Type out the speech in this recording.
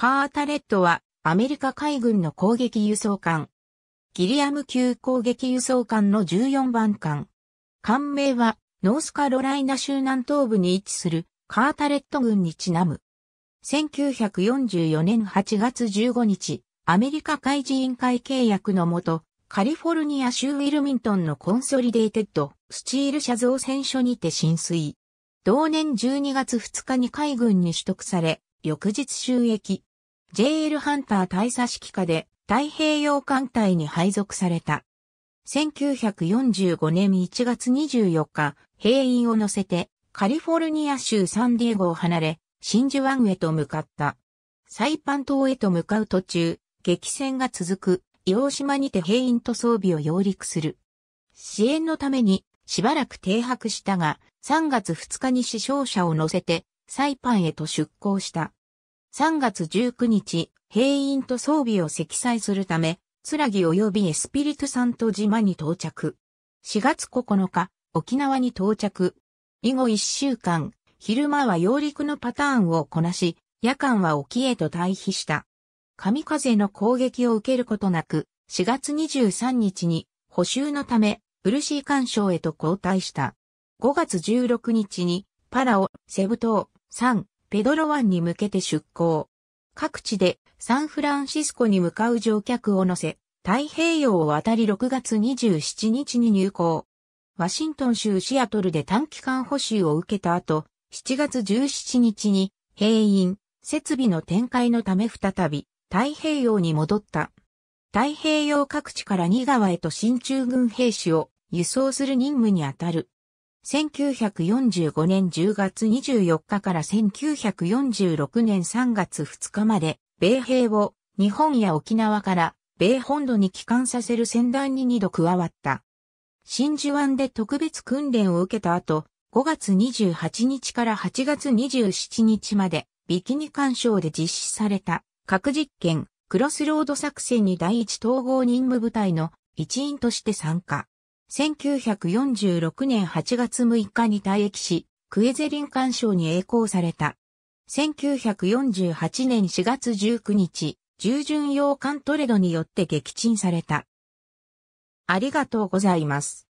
カータレットはアメリカ海軍の攻撃輸送艦。ギリアム級攻撃輸送艦の14番艦。艦名はノースカロライナ州南東部に位置するカータレット軍にちなむ。1944年8月15日、アメリカ海事委員会契約のもと、カリフォルニア州ウィルミントンのコンソリデーテッド、スチールズ造船所にて浸水。同年12月2日に海軍に取得され、翌日収益。JL ハンター大佐指揮下で太平洋艦隊に配属された。1945年1月24日、兵員を乗せてカリフォルニア州サンディエゴを離れ、真珠湾へと向かった。サイパン島へと向かう途中、激戦が続く、洋島にて兵員と装備を揚陸する。支援のために、しばらく停泊したが、3月2日に死傷者を乗せて、サイパンへと出港した。3月19日、兵員と装備を積載するため、つらぎ及びエスピリトサント島に到着。4月9日、沖縄に到着。以後1週間、昼間は揚陸のパターンをこなし、夜間は沖へと退避した。神風の攻撃を受けることなく、4月23日に補修のため、ー干渉へと交代した。5月16日に、パラオ、セブ島、サン、ペドロ湾に向けて出港。各地でサンフランシスコに向かう乗客を乗せ、太平洋を渡り6月27日に入港。ワシントン州シアトルで短期間補修を受けた後、7月17日に兵員、設備の展開のため再び太平洋に戻った。太平洋各地から新川へと新中軍兵士を輸送する任務にあたる。1945年10月24日から1946年3月2日まで、米兵を日本や沖縄から米本土に帰還させる戦団に2度加わった。真珠湾で特別訓練を受けた後、5月28日から8月27日まで、ビキニ干渉で実施された核実験、クロスロード作戦に第一統合任務部隊の一員として参加。1946年8月6日に退役し、クエゼリン干渉に栄光された。1948年4月19日、従順洋艦トレドによって撃沈された。ありがとうございます。